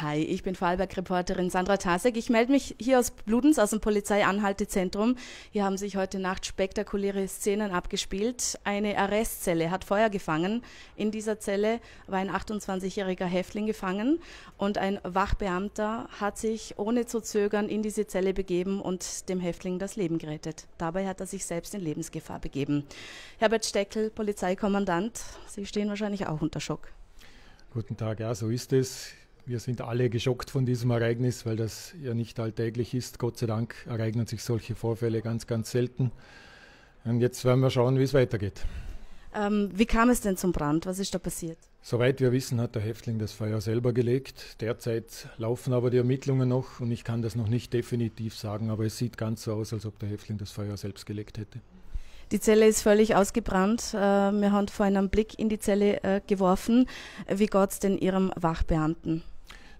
Hi, ich bin Vorarlberg-Reporterin Sandra Tasek. Ich melde mich hier aus Bludenz, aus dem Polizeianhaltezentrum. Hier haben sich heute Nacht spektakuläre Szenen abgespielt. Eine Arrestzelle hat Feuer gefangen. In dieser Zelle war ein 28-jähriger Häftling gefangen und ein Wachbeamter hat sich ohne zu zögern in diese Zelle begeben und dem Häftling das Leben gerettet. Dabei hat er sich selbst in Lebensgefahr begeben. Herbert Steckel, Polizeikommandant, Sie stehen wahrscheinlich auch unter Schock. Guten Tag, ja, so ist es wir sind alle geschockt von diesem Ereignis, weil das ja nicht alltäglich ist. Gott sei Dank ereignen sich solche Vorfälle ganz, ganz selten. Und jetzt werden wir schauen, wie es weitergeht. Ähm, wie kam es denn zum Brand? Was ist da passiert? Soweit wir wissen, hat der Häftling das Feuer selber gelegt. Derzeit laufen aber die Ermittlungen noch und ich kann das noch nicht definitiv sagen, aber es sieht ganz so aus, als ob der Häftling das Feuer selbst gelegt hätte. Die Zelle ist völlig ausgebrannt. Äh, wir haben vorhin einen Blick in die Zelle äh, geworfen. Wie geht es denn Ihrem Wachbeamten?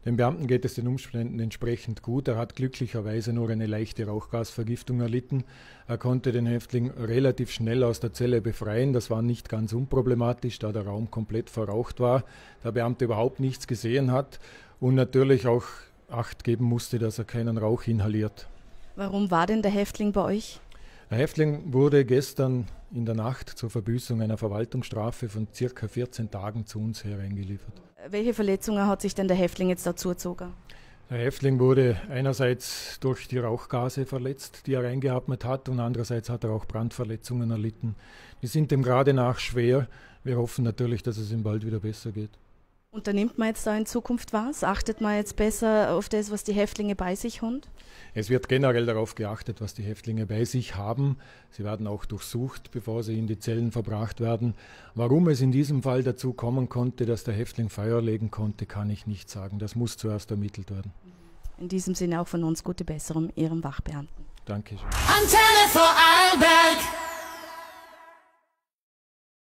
Den Beamten geht es den Umständen entsprechend gut. Er hat glücklicherweise nur eine leichte Rauchgasvergiftung erlitten. Er konnte den Häftling relativ schnell aus der Zelle befreien. Das war nicht ganz unproblematisch, da der Raum komplett verraucht war, der Beamte überhaupt nichts gesehen hat und natürlich auch Acht geben musste, dass er keinen Rauch inhaliert. Warum war denn der Häftling bei euch? Der Häftling wurde gestern in der Nacht zur Verbüßung einer Verwaltungsstrafe von circa 14 Tagen zu uns hereingeliefert. Welche Verletzungen hat sich denn der Häftling jetzt dazu erzogen? Der Häftling wurde einerseits durch die Rauchgase verletzt, die er reingeatmet hat, und andererseits hat er auch Brandverletzungen erlitten. Die sind dem gerade nach schwer. Wir hoffen natürlich, dass es ihm bald wieder besser geht. Unternimmt man jetzt da in Zukunft was? Achtet man jetzt besser auf das, was die Häftlinge bei sich haben? Es wird generell darauf geachtet, was die Häftlinge bei sich haben. Sie werden auch durchsucht, bevor sie in die Zellen verbracht werden. Warum es in diesem Fall dazu kommen konnte, dass der Häftling Feuer legen konnte, kann ich nicht sagen. Das muss zuerst ermittelt werden. In diesem Sinne auch von uns gute Besserung Ihrem Wachbeamten. Dankeschön. Antenne allem.